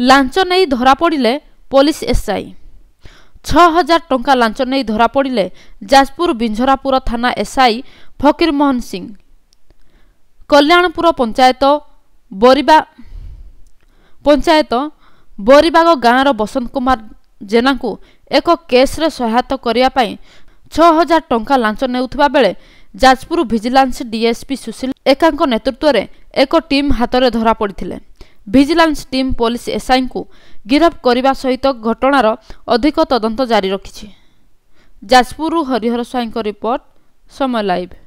ଲାଞ୍ଚ ନେଇ ଧରାପଡ଼ିଲେ police SI ଛଅ ହଜାର ଟଙ୍କା ଲାଞ୍ଚ ନେଇ ଧରାପଡ଼ିଲେ ଯାଜପୁର ବିଞ୍ଝରାପୁର ଥାନା ଏସ୍ଆଇ ଫକୀରମୋହନ ସିଂ କଲ୍ୟାଣପୁର ପଞ୍ଚାୟତ ବରିବା ପଞ୍ଚାୟତ ବରିବାଗ ଗାଁର ବସନ୍ତ କୁମାର ଜେନାଙ୍କୁ ଏକ କେସ୍ରେ ସହାୟତା କରିବା ପାଇଁ ଛଅ ହଜାର ଟଙ୍କା ଲାଞ୍ଚ ନେଉଥିବା ବେଳେ ଯାଜପୁର ଭିଜିଲାନ୍ସ ଡିଏସ୍ପି ସୁଶୀଲ ଏକାଙ୍କ ନେତୃତ୍ୱରେ ଏକ ଟିମ୍ ହାତରେ ଧରାପଡ଼ିଥିଲେ ଭିଜିଲାନ୍ସ ଟିମ୍ ପୋଲିସ ଏସ୍ଆଇଙ୍କୁ ଗିରଫ କରିବା ସହିତ ଘଟଣାର ଅଧିକ ତଦନ୍ତ ଜାରି ରଖିଛି ଯାଜପୁରରୁ ହରିହର ସ୍ୱାଇଁଙ୍କ ରିପୋର୍ଟ ସମୟ ଲାଇଭ୍